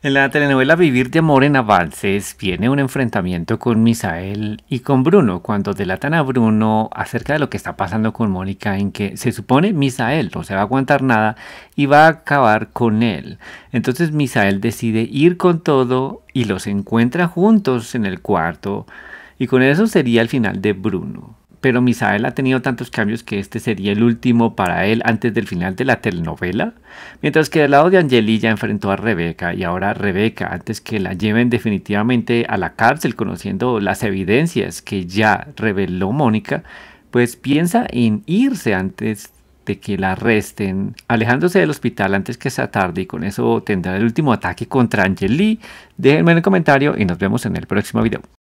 En la telenovela Vivir de Amor en Avances viene un enfrentamiento con Misael y con Bruno cuando delatan a Bruno acerca de lo que está pasando con Mónica en que se supone Misael no se va a aguantar nada y va a acabar con él. Entonces Misael decide ir con todo y los encuentra juntos en el cuarto y con eso sería el final de Bruno pero Misael ha tenido tantos cambios que este sería el último para él antes del final de la telenovela. Mientras que del lado de Angeli ya enfrentó a Rebeca y ahora Rebeca, antes que la lleven definitivamente a la cárcel conociendo las evidencias que ya reveló Mónica, pues piensa en irse antes de que la arresten, alejándose del hospital antes que sea tarde y con eso tendrá el último ataque contra Angeli. Déjenme en el comentario y nos vemos en el próximo video.